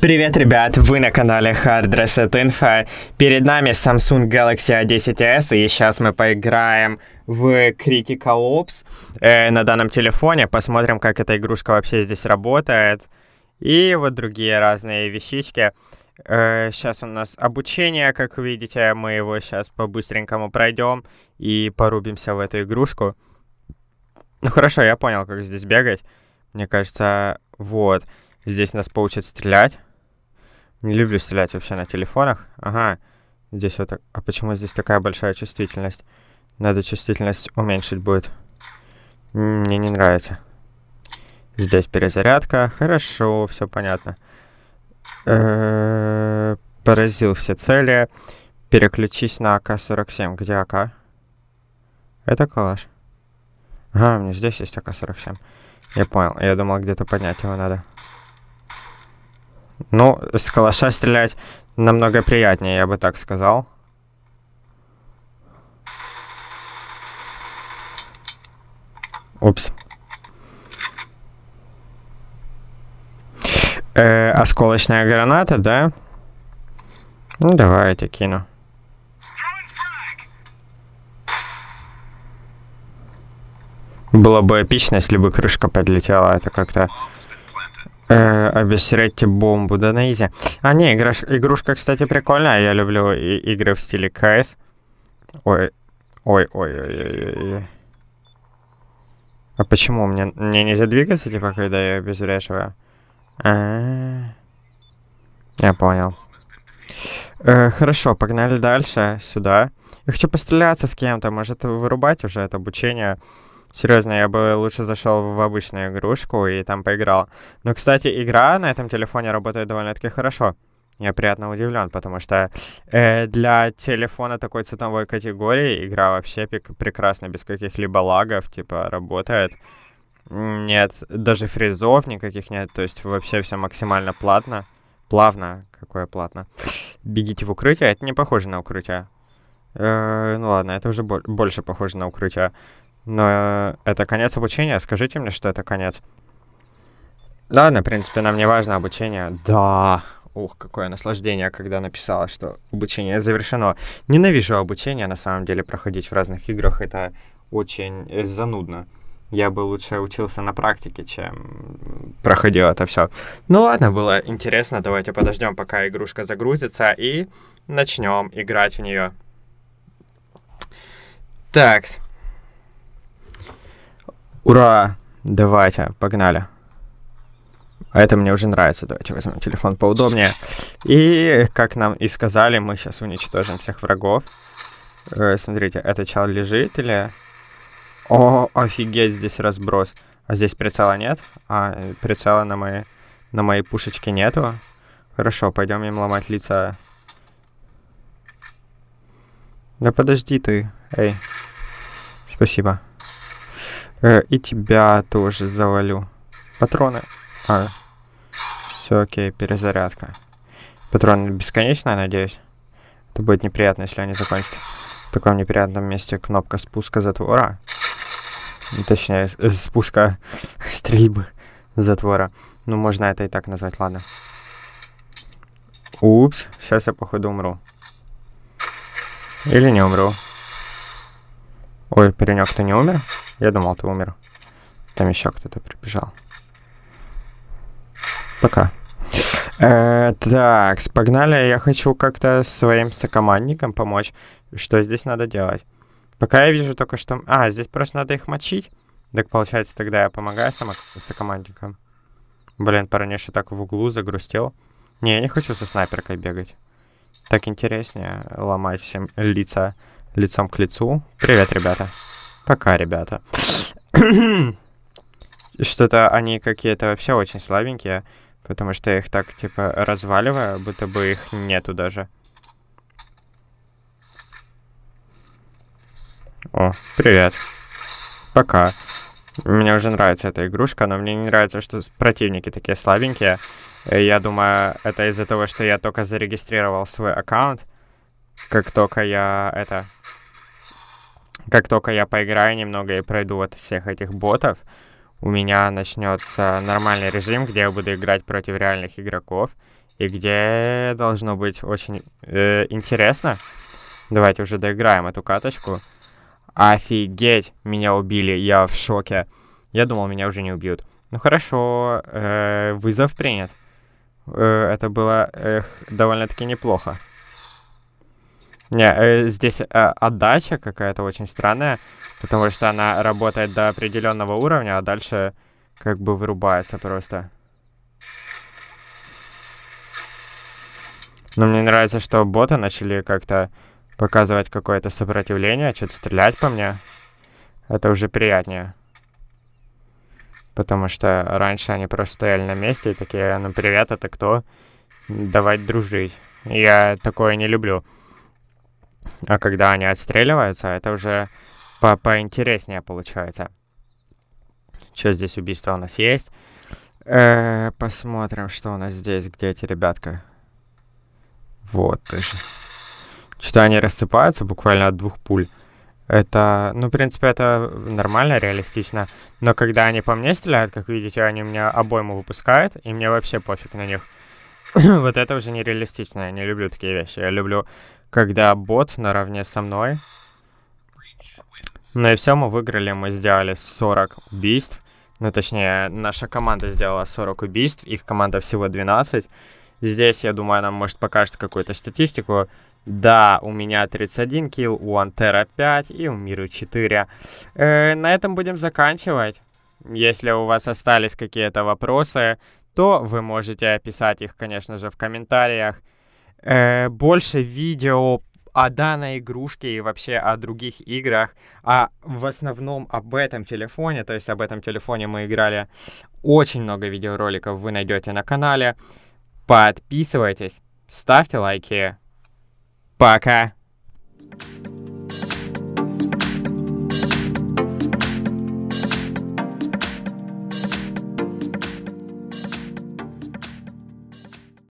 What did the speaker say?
Привет, ребят! Вы на канале Hard Reset Info. Перед нами Samsung Galaxy A10s, и сейчас мы поиграем в Critical Ops э, на данном телефоне. Посмотрим, как эта игрушка вообще здесь работает. И вот другие разные вещички. Э, сейчас у нас обучение, как видите. Мы его сейчас по-быстренькому пройдем и порубимся в эту игрушку. Ну хорошо, я понял, как здесь бегать. Мне кажется, вот. Здесь нас получат стрелять. Не люблю стрелять вообще на телефонах. Ага. Здесь вот так. А почему здесь такая большая чувствительность? Надо чувствительность уменьшить будет. Мне не нравится. Здесь перезарядка. Хорошо, все понятно. Э -э поразил все цели. Переключись на АК-47. Где АК? Это калаш. А, у меня здесь есть АК-47. Я понял. Я думал, где-то поднять его надо. Ну, с калаша стрелять намного приятнее, я бы так сказал. Упс. Э, осколочная граната, да? Ну, давай я кину. Было бы эпично, если бы крышка подлетела. Это как-то... Э, обесрете бомбу, да на изи. А, не, играш... игрушка, кстати, прикольная. Я люблю и игры в стиле КС. Ой, ой, ой, ой, ой, ой. А почему? Мне, мне нельзя двигаться, типа, когда я обезвреживаю? А -а -а. Я понял. Э, хорошо, погнали дальше, сюда. Я хочу постреляться с кем-то, может вырубать уже это обучение. Серьезно, я бы лучше зашел в обычную игрушку и там поиграл. Но, кстати, игра на этом телефоне работает довольно-таки хорошо. Я приятно удивлен, потому что э, для телефона такой цветовой категории игра вообще прекрасно, без каких-либо лагов, типа, работает. Нет, даже фризов никаких нет, то есть вообще все максимально платно. Плавно, какое платно. Бегите в укрытие, это не похоже на укрытие. Э, ну ладно, это уже больше похоже на укрытие. Но э, это конец обучения. Скажите мне, что это конец. Ладно, в принципе, нам не важно обучение. Да. Ух, какое наслаждение, когда написала, что обучение завершено. Ненавижу обучение, на самом деле, проходить в разных играх. Это очень э, занудно. Я бы лучше учился на практике, чем проходил это все. Ну ладно, было интересно. Давайте подождем, пока игрушка загрузится, и начнем играть в нее. Такс. Ура! Давайте, погнали. А это мне уже нравится. Давайте возьмем телефон поудобнее. И, как нам и сказали, мы сейчас уничтожим всех врагов. Э, смотрите, этот чел лежит или... О, офигеть, здесь разброс. А здесь прицела нет? А, прицела на моей, на моей пушечке нету? Хорошо, пойдем им ломать лица. Да подожди ты, эй. Спасибо. Э, и тебя тоже завалю. Патроны. А. Все окей, перезарядка. Патроны бесконечные, надеюсь. Это будет неприятно, если они закончатся. В таком неприятном месте кнопка спуска затвора. Ну, точнее, э, спуска стрельбы затвора. Ну, можно это и так назвать, ладно. Упс, сейчас я, походу, умру. Или не умру. Ой, паренек, ты не умер? Я думал, ты умер. Там еще кто-то прибежал. Пока. Э, так, погнали. Я хочу как-то своим сокомандникам помочь. Что здесь надо делать? Пока я вижу только что... А, здесь просто надо их мочить. Так получается, тогда я помогаю само... сокомандникам. Блин, парниша так в углу загрустил. Не, я не хочу со снайперкой бегать. Так интереснее ломать всем лица лицом к лицу. Привет, ребята. Пока, ребята. Что-то они какие-то вообще очень слабенькие, потому что я их так, типа, разваливаю, будто бы их нету даже. О, привет. Пока. Мне уже нравится эта игрушка, но мне не нравится, что противники такие слабенькие. Э, я думаю, это из-за того, что я только зарегистрировал свой аккаунт, как только я это... Как только я поиграю немного и пройду вот всех этих ботов, у меня начнется нормальный режим, где я буду играть против реальных игроков, и где должно быть очень э, интересно. Давайте уже доиграем эту каточку. Офигеть, меня убили, я в шоке. Я думал, меня уже не убьют. Ну хорошо, э, вызов принят. Э, это было э, довольно-таки неплохо. Не, э, здесь э, отдача какая-то очень странная, потому что она работает до определенного уровня, а дальше как бы вырубается просто. Но мне нравится, что боты начали как-то показывать какое-то сопротивление, что-то стрелять по мне. Это уже приятнее. Потому что раньше они просто стояли на месте и такие, ну привет, это а кто? Давай дружить. Я такое не люблю. А когда они отстреливаются, это уже по поинтереснее получается. Что здесь убийство у нас есть? Э -э, посмотрим, что у нас здесь, где эти ребятка. Вот. Что-то они рассыпаются буквально от двух пуль. Это, ну, в принципе, это нормально, реалистично. Но когда они по мне стреляют, как видите, они у меня обойму выпускают, и мне вообще пофиг на них. вот это уже нереалистично, я не люблю такие вещи. Я люблю когда бот наравне со мной. Но ну и все, мы выиграли, мы сделали 40 убийств. Ну, точнее, наша команда сделала 40 убийств, их команда всего 12. Здесь, я думаю, нам может покажет какую-то статистику. Да, у меня 31 килл, у Антера 5 и у Миру 4. Э, на этом будем заканчивать. Если у вас остались какие-то вопросы, то вы можете описать их, конечно же, в комментариях э, больше видео о данной игрушке и вообще о других играх, а в основном об этом телефоне, то есть об этом телефоне мы играли очень много видеороликов, вы найдете на канале. Подписывайтесь, ставьте лайки. Пока!